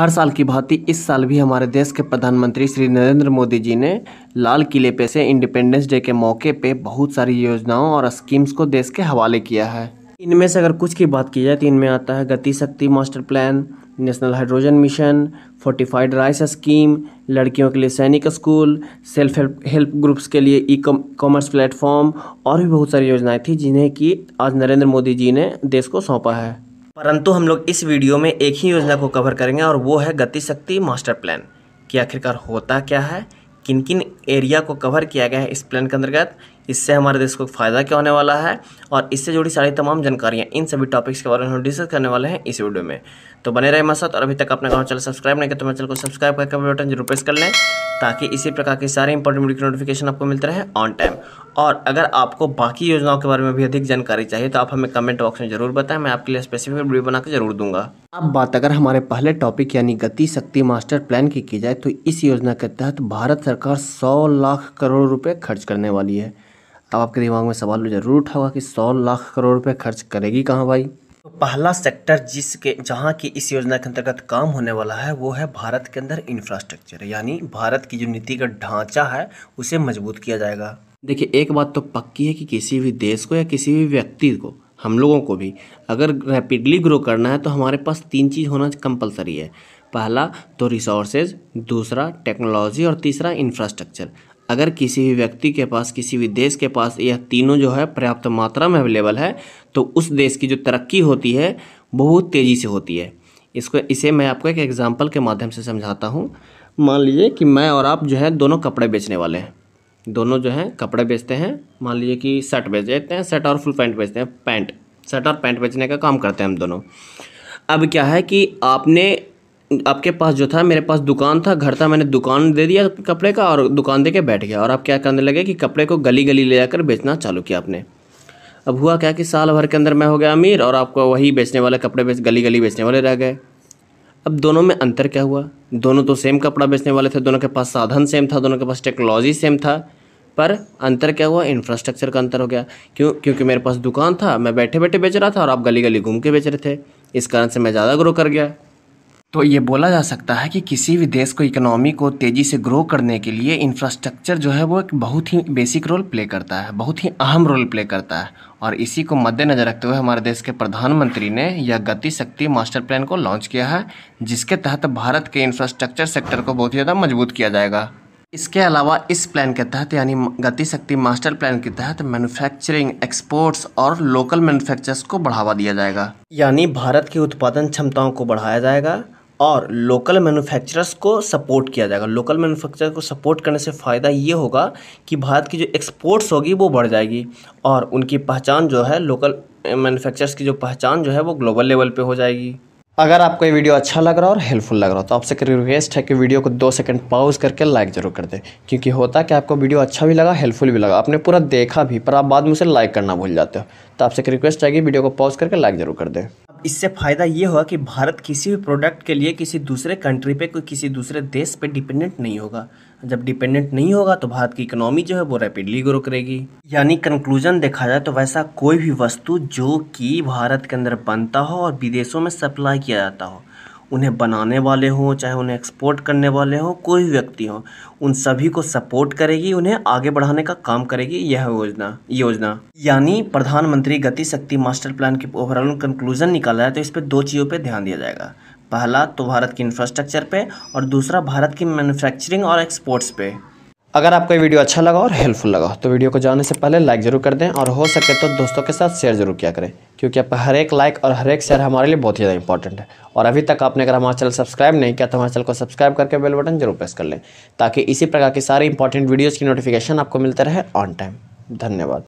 हर साल की भांति इस साल भी हमारे देश के प्रधानमंत्री श्री नरेंद्र मोदी जी ने लाल किले पे से इंडिपेंडेंस डे के मौके पे बहुत सारी योजनाओं और स्कीम्स को देश के हवाले किया है इनमें से अगर कुछ की बात की जाए तो इनमें आता है Gati Shakti master plan national hydrogen mission fortified rice scheme लड़कियों के लिए Sainik school self help help groups के लिए ई कॉमर्स प्लेटफॉर्म और भी बहुत सारी योजनाएं थी जिन्हें कि आज नरेंद्र मोदी जी ने देश को सौंपा है परंतु हम लोग इस वीडियो में एक ही योजना को कवर करेंगे और वो है गति शक्ति मास्टर प्लान कि आखिरकार होता क्या है किन किन एरिया को कवर किया गया है इस प्लान के अंतर्गत इससे हमारे देश को फ़ायदा क्या होने वाला है और इससे जुड़ी सारी तमाम जानकारियाँ इन सभी टॉपिक्स के बारे में हम डिस्कस करने वाले हैं इस वीडियो में तो बने रहे हमारे साथ और अभी तक अपने गाँव चैनल सब्सक्राइब नहीं किया तो मेरे चैनल को सब्सक्राइब करके बटन जरूर प्रेस कर लें ताकि इसी प्रकार के सारे इंपॉर्टेंट वीडियो की नोटिफिकेशन आपको मिलते रहे ऑन टाइम और अगर आपको बाकी योजनाओं के बारे में भी अधिक जानकारी चाहिए तो आप हमें कमेंट बॉक्स में जरूर बताएं मैं आपके लिए स्पेसिफिक वीडियो बनाकर जरूर दूंगा अब बात अगर हमारे पहले टॉपिक यानी गति शक्ति मास्टर प्लान की की जाए तो इस योजना के तहत भारत सरकार सौ लाख करोड़ रुपये खर्च करने वाली है अब आपके दिमाग में सवाल जरूर उठा होगा कि सौ लाख करोड़ रुपये खर्च करेगी कहाँ भाई तो पहला सेक्टर जिसके जहाँ की इस योजना के अंतर्गत काम होने वाला है वो है भारत के अंदर इंफ्रास्ट्रक्चर यानी भारत की जो नीति का ढांचा है उसे मजबूत किया जाएगा देखिए एक बात तो पक्की है कि किसी भी देश को या किसी भी व्यक्ति को हम लोगों को भी अगर रैपिडली ग्रो करना है तो हमारे पास तीन चीज़ होना कंपलसरी है पहला तो रिसोर्सेज दूसरा टेक्नोलॉजी और तीसरा इंफ्रास्ट्रक्चर अगर किसी भी व्यक्ति के पास किसी भी देश के पास यह तीनों जो है पर्याप्त मात्रा में अवेलेबल है तो उस देश की जो तरक्की होती है बहुत तेज़ी से होती है इसको इसे मैं आपको एक एग्ज़ाम्पल के माध्यम से समझाता हूँ मान लीजिए कि मैं और आप जो है दोनों कपड़े बेचने वाले हैं दोनों जो हैं कपड़े बेचते हैं मान लीजिए कि शर्ट देते हैं शर्ट और फुल पैंट बेचते हैं पैंट शर्ट और पैंट बेचने का काम करते हैं हम दोनों अब क्या है कि आपने आपके पास जो था मेरे पास दुकान था घर था मैंने दुकान दे दिया कपड़े का और दुकान दे के बैठ गया और आप क्या करने लगे कि कपड़े को गली गली ले जाकर बेचना चालू किया आपने अब हुआ क्या कि साल भर के अंदर मैं हो गया अमीर और आपको वही बेचने वाले कपड़े बेच गली गली बेचने वाले रह गए अब दोनों में अंतर क्या हुआ दोनों तो सेम कपड़ा बेचने वाले थे दोनों के पास साधन सेम था दोनों के पास टेक्नोलॉजी सेम था पर अंतर क्या हुआ इंफ्रास्ट्रक्चर का अंतर हो गया क्यों क्योंकि मेरे पास दुकान था मैं बैठे बैठे बेच रहा था और आप गली गली घूम के बेच रहे थे इस कारण से मैं ज़्यादा ग्रो कर गया तो ये बोला जा सकता है कि किसी भी देश को इकोनॉमी को तेज़ी से ग्रो करने के लिए इंफ्रास्ट्रक्चर जो है वो एक बहुत ही बेसिक रोल प्ले करता है बहुत ही अहम रोल प्ले करता है और इसी को मद्देनज़र रखते हुए हमारे देश के प्रधानमंत्री ने यह गति शक्ति मास्टर प्लान को लॉन्च किया है जिसके तहत भारत के इंफ्रास्ट्रक्चर सेक्टर को बहुत ही ज़्यादा मजबूत किया जाएगा इसके अलावा इस प्लान के तहत यानी गतिशक्ति मास्टर प्लान के तहत मैन्युफैक्चरिंग एक्सपोर्ट्स और लोकल मैन्युफैक्चर्स को बढ़ावा दिया जाएगा यानी भारत की उत्पादन क्षमताओं को बढ़ाया जाएगा और लोकल मैन्युफैक्चरर्स को सपोर्ट किया जाएगा लोकल मैन्युफैक्चरर को सपोर्ट करने से फ़ायदा ये होगा कि भारत की जो एक्सपोर्ट्स होगी वो बढ़ जाएगी और उनकी पहचान जो है लोकल मैन्युफैक्चरर्स की जो पहचान जो है वो ग्लोबल लेवल पे हो जाएगी अगर आपको ये वीडियो अच्छा लग रहा है और हेल्पफुल लग रहा हो तो आपसे एक रिक्वेस्ट है कि वीडियो को दो सेकंड पॉज करके लाइक जरूर कर दें क्योंकि होता है कि आपको वीडियो अच्छा भी लगा हेल्पफुल भी लगा आपने पूरा देखा भी पर आप बाद में उसे लाइक करना भूल जाते हो तो आपसे एक रिक्वेस्ट है कि वीडियो को पॉज करके लाइक जरूर कर दें इससे फ़ायदा ये हुआ कि भारत किसी भी प्रोडक्ट के लिए किसी दूसरे कंट्री पे कोई किसी दूसरे देश पे डिपेंडेंट नहीं होगा जब डिपेंडेंट नहीं होगा तो भारत की इकोनॉमी जो है वो रैपिडली ग्रो करेगी यानी कंक्लूजन देखा जाए तो वैसा कोई भी वस्तु जो कि भारत के अंदर बनता हो और विदेशों में सप्लाई किया जाता हो उन्हें बनाने वाले हों चाहे उन्हें एक्सपोर्ट करने वाले हों कोई भी व्यक्ति हो उन सभी को सपोर्ट करेगी उन्हें आगे बढ़ाने का काम करेगी यह योजना योजना यानी प्रधानमंत्री गति शक्ति मास्टर प्लान की ओवरऑल कंक्लूजन निकाला है तो इस पर दो चीज़ों पर ध्यान दिया जाएगा पहला तो भारत की इंफ्रास्ट्रक्चर पे और दूसरा भारत की मैन्युफैक्चरिंग और एक्सपोर्ट्स पे अगर आपको ये वीडियो अच्छा लगा और हेल्पफुल लगा तो वीडियो को जाने से पहले लाइक ज़रूर कर दें और हो सके तो दोस्तों के साथ शेयर जरूर किया करें क्योंकि आप हर एक लाइक और हर एक शेयर हमारे लिए बहुत ही ज़्यादा इंपॉर्टेंट है और अभी तक आपने अगर हमारा चैनल सब्सक्राइब नहीं किया तो हमारे चैनल को सब्सक्राइब करके बेल बटन जरूर प्रेस कर लें ताकि इसी प्रकार की सारी इंपॉर्टेंट वीडियोज़ की नोटिफिकेशन आपको मिलते रहे ऑन टाइम धन्यवाद